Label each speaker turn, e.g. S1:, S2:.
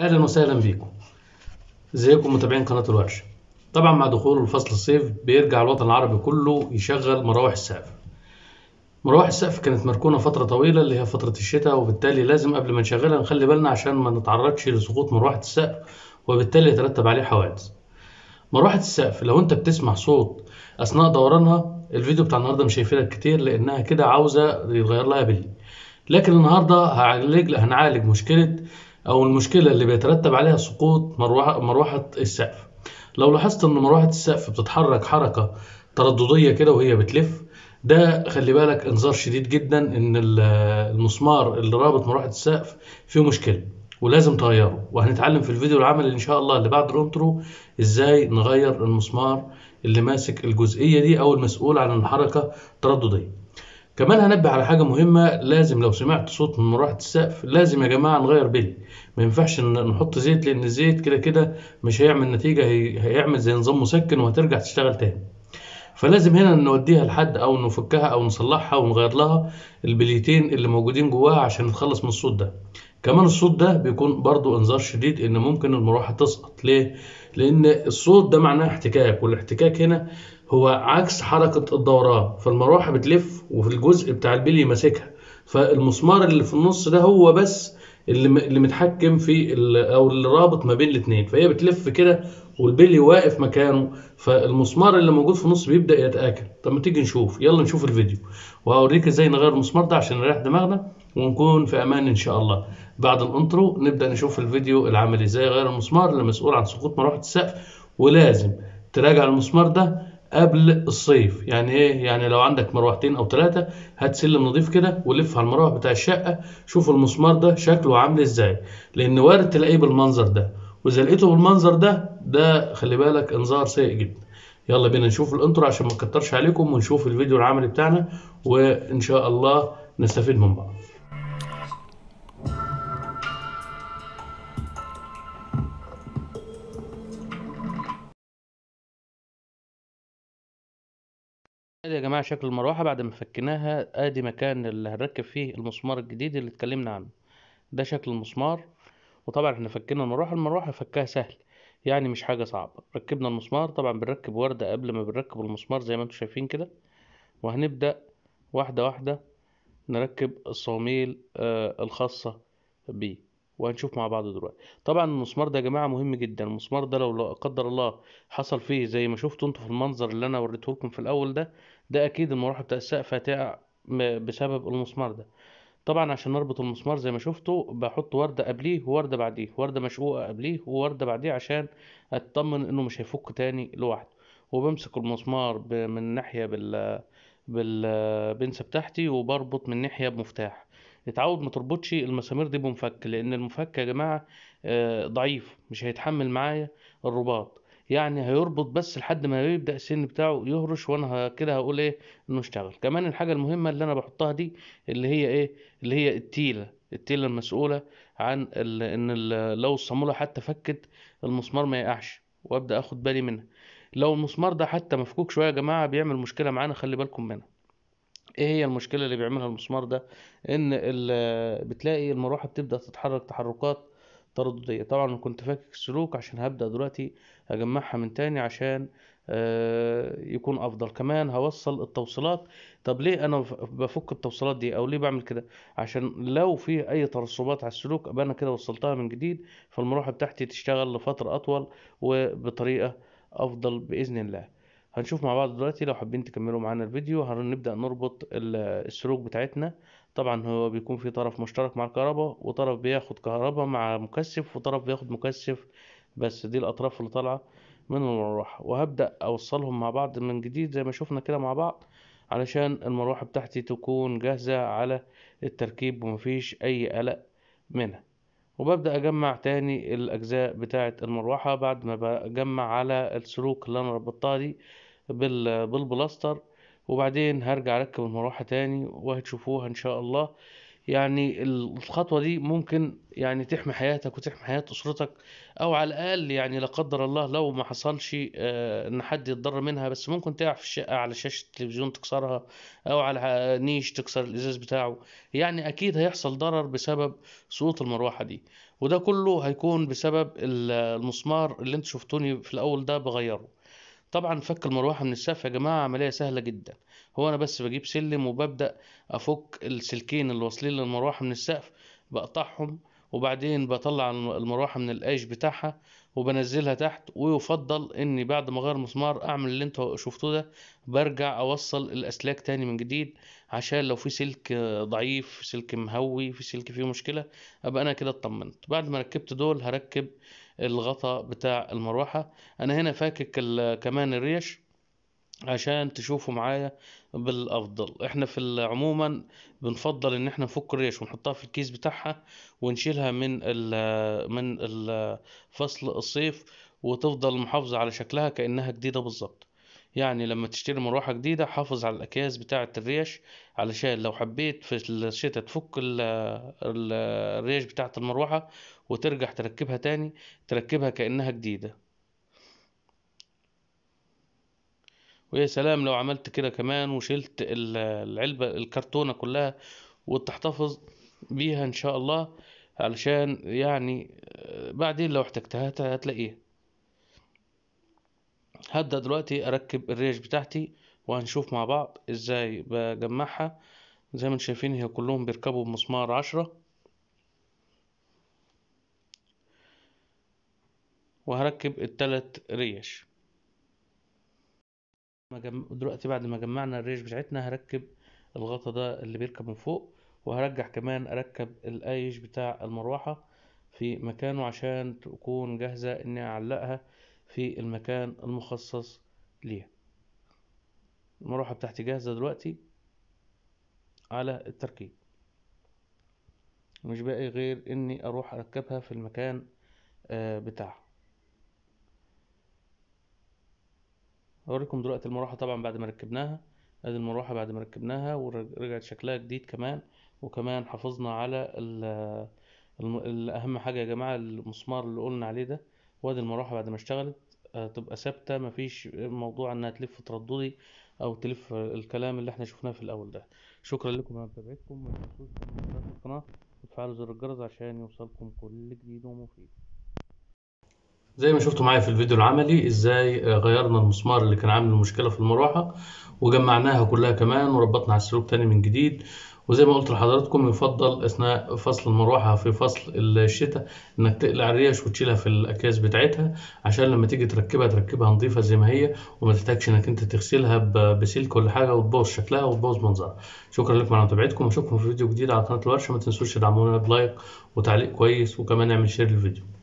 S1: اهلا وسهلا بيكم ازيكم متابعين قناه الوحش طبعا مع دخول الفصل الصيف بيرجع الوطن العربي كله يشغل مراوح السقف مراوح السقف كانت مركونه فتره طويله اللي هي فتره الشتاء وبالتالي لازم قبل ما نشغلها نخلي بالنا عشان ما نتعرضش لسقوط مروحه السقف وبالتالي يترتب عليه حوادث مروحه السقف لو انت بتسمع صوت اثناء دورانها الفيديو بتاع النهارده مش هيفيدك كتير لانها كده عاوزه يتغير لها بلي لكن النهارده هنعالج هنعالج مشكله أو المشكلة اللي بيترتب عليها سقوط مروحة, السقف لو لاحظت إن مروحة السقف بتتحرك حركة ترددية كده وهي بتلف ده خلي بالك انذار شديد جدا ان المسمار اللي رابط مروحه السقف فيه مشكله ولازم تغيره وهنتعلم في الفيديو العمل ان شاء الله اللي بعد الانترو ازاي نغير المسمار اللي ماسك الجزئيه دي او المسؤول عن الحركه الترددية كمان هنبه على حاجه مهمه لازم لو سمعت صوت من مروحه السقف لازم يا جماعه نغير بلي ما ينفعش نحط زيت لان الزيت كده كده مش هيعمل نتيجه هيعمل زي نظام مسكن وهترجع تشتغل تاني فلازم هنا نوديها لحد او نفكها او نصلحها ونغير لها البليتين اللي موجودين جواها عشان نتخلص من الصوت ده كمان الصوت ده بيكون برضو انذار شديد ان ممكن المروحه تسقط ليه لان الصوت ده معناه احتكاك والاحتكاك هنا هو عكس حركه الدوران فالمروحه بتلف وفي الجزء بتاع البلي ماسكها فالمسمار اللي في النص ده هو بس اللي اللي متحكم في او اللي رابط ما بين الاثنين فهي بتلف كده والبلي واقف مكانه فالمسمار اللي موجود في النص بيبدا يتاكل طب ما تيجي نشوف يلا نشوف الفيديو وهوريك ازاي نغير المسمار ده عشان نريح دماغنا ونكون في امان ان شاء الله بعد الانترو نبدا نشوف الفيديو العملي ازاي غير المسمار اللي مسؤول عن سقوط مروحه السقف ولازم تراجع المسمار ده قبل الصيف يعني ايه يعني لو عندك مروحتين او ثلاثه هات سلم نظيف كده ولف على المروح بتاع الشقه شوف المسمار ده شكله عامل ازاي لان وارد تلاقيه بالمنظر ده واذا لقيته بالمنظر ده ده خلي بالك انذار سيء جدا يلا بينا نشوف الانترو عشان ما نكترش عليكم ونشوف الفيديو العملي بتاعنا وان شاء الله نستفيد من بعض ادي يا جماعه شكل المروحه بعد ما فكناها ادي مكان اللي هنركب فيه المسمار الجديد اللي اتكلمنا عنه ده شكل المسمار وطبعا احنا فكنا المروحه المروحه فكها سهل يعني مش حاجه صعبه ركبنا المسمار طبعا بنركب ورده قبل ما بنركب المسمار زي ما انتم شايفين كده وهنبدا واحده واحده نركب الصواميل آه، الخاصه بيه وهنشوف مع بعض دلوقتي طبعا المسمار ده يا جماعه مهم جدا المسمار ده لو لا قدر الله حصل فيه زي ما شفتوا انتوا في المنظر اللي انا وريته لكم في الاول ده ده اكيد المروحه بتاع السقف هتقع بسبب المسمار ده طبعا عشان نربط المسمار زي ما شفتوا بحط ورده قبليه وورده بعديه ورده مشقوقه قبليه وورده بعديه عشان اطمن انه مش هيفك تاني لوحده وبمسك المسمار من ناحيه بال بالبنسه بتاعتي وبربط من ناحيه بمفتاح اتعود ما تربطش المسامير دي بمفك لان المفك يا جماعه آه، ضعيف مش هيتحمل معايا الرباط يعني هيربط بس لحد ما يبدا السن بتاعه يهرش وانا كده هقول ايه انه اشتغل كمان الحاجه المهمه اللي انا بحطها دي اللي هي ايه اللي هي التيله التيله المسؤوله عن ان لو الصاموله حتى فكت المسمار ما يقعش وابدا اخد بالي منها لو المسمار ده حتى مفكوك شويه يا جماعه بيعمل مشكله معانا خلي بالكم منها ايه هي المشكله اللي بيعملها المسمار ده ان بتلاقي المروحه بتبدا تتحرك تحركات تردديه طبعا كنت فاكك السلوك عشان هبدا دلوقتي اجمعها من تاني عشان آه، يكون افضل كمان هوصل التوصيلات طب ليه انا بفك التوصيلات دي او ليه بعمل كده عشان لو في اي ترسبات على السلوك ابقى انا كده وصلتها من جديد فالمروحه بتاعتي تشتغل لفتره اطول وبطريقه افضل باذن الله هنشوف مع بعض دلوقتي لو حابين تكملوا معانا الفيديو هنبدأ نربط السلوك بتاعتنا طبعا هو بيكون في طرف مشترك مع الكهرباء وطرف بياخد كهرباء مع مكثف وطرف بياخد مكثف بس دي الأطراف اللي طالعة من المروحة وهبدأ أوصلهم مع بعض من جديد زي ما شفنا كده مع بعض علشان المروحة بتاعتي تكون جاهزة على التركيب ومفيش أي قلق منها وببدأ أجمع تاني الأجزاء بتاعة المروحة بعد ما بجمع على السلوك اللي أنا ربطتها دي بال بالبلاستر وبعدين هرجع اركب المروحه تاني وهتشوفوها ان شاء الله يعني الخطوه دي ممكن يعني تحمي حياتك وتحمي حياه اسرتك او على الاقل يعني لا قدر الله لو ما حصلش آه، ان حد يتضرر منها بس ممكن تقع في الشقه على شاشه التلفزيون تكسرها او على نيش تكسر الازاز بتاعه يعني اكيد هيحصل ضرر بسبب سقوط المروحه دي وده كله هيكون بسبب المسمار اللي انتوا شفتوني في الاول ده بغيره طبعا فك المروحه من السقف يا جماعه عمليه سهله جدا هو انا بس بجيب سلم وببدا افك السلكين اللي واصلين للمروحه من السقف بقطعهم وبعدين بطلع المروحه من القايش بتاعها وبنزلها تحت ويفضل اني بعد ما اغير مسمار اعمل اللي انتوا شفتوه ده برجع اوصل الاسلاك تاني من جديد عشان لو في سلك ضعيف سلك مهوي في سلك فيه مشكله ابقى انا كده اطمنت بعد ما ركبت دول هركب الغطاء بتاع المروحة انا هنا فاكك كمان الريش عشان تشوفوا معايا بالافضل احنا في عموما بنفضل ان احنا نفك الريش ونحطها في الكيس بتاعها ونشيلها من ال من ال فصل الصيف وتفضل محافظة على شكلها كأنها جديدة بالظبط يعني لما تشتري مروحة جديدة حافظ على الأكياس بتاعة الريش علشان لو حبيت في الشتاء تفك ال الريش بتاعة المروحة وترجع تركبها تاني تركبها كأنها جديدة ويا سلام لو عملت كده كمان وشلت العلبة الكرتونة كلها وتحتفظ بيها إن شاء الله علشان يعني بعدين لو احتجتها هتلاقيها هبدأ دلوقتي اركب الريش بتاعتي وهنشوف مع بعض ازاي بجمعها زي ما انتم شايفين هي كلهم بيركبوا بمسمار عشرة وهركب التلات ريش دلوقتي بعد ما جمعنا الريش بتاعتنا هركب الغطا ده اللي بيركب من فوق وهرجع كمان اركب الايش بتاع المروحة في مكانه عشان تكون جاهزة اني اعلقها في المكان المخصص ليها المروحة بتاعتي جاهزة دلوقتي على التركيب مش باقي غير اني اروح اركبها في المكان آه، بتاعها اوريكم دلوقتي المروحة طبعا بعد ما ركبناها ادي المروحة بعد ما ركبناها ورجعت شكلها جديد كمان وكمان حافظنا على آه، اهم حاجة يا جماعة المسمار اللي قلنا عليه ده وادي المروحه بعد ما اشتغلت آه، تبقى ثابته مفيش موضوع انها تلف ترددي او تلف الكلام اللي احنا شفناه في الاول ده شكرا لكم على متابعتكم ما تنسوش القناه وتفعلوا زر الجرس عشان يوصلكم كل جديد ومفيد زي ما شفتوا معايا في الفيديو العملي ازاي غيرنا المسمار اللي كان عامل مشكله في المروحه وجمعناها كلها كمان وربطنا على السلوك تاني من جديد وزي ما قلت لحضراتكم يفضل اثناء فصل المروحه في فصل الشتاء انك تقلع الريش وتشيلها في الاكياس بتاعتها عشان لما تيجي تركبها تركبها نظيفه زي ما هي وما تحتاجش انك انت تغسلها بسلك ولا حاجه وتبوظ شكلها وتبوظ منظرها شكرا لكم على متابعتكم واشوفكم في فيديو جديد على قناه الورشه ما تنسوش تدعمونا بلايك وتعليق كويس وكمان اعمل شير للفيديو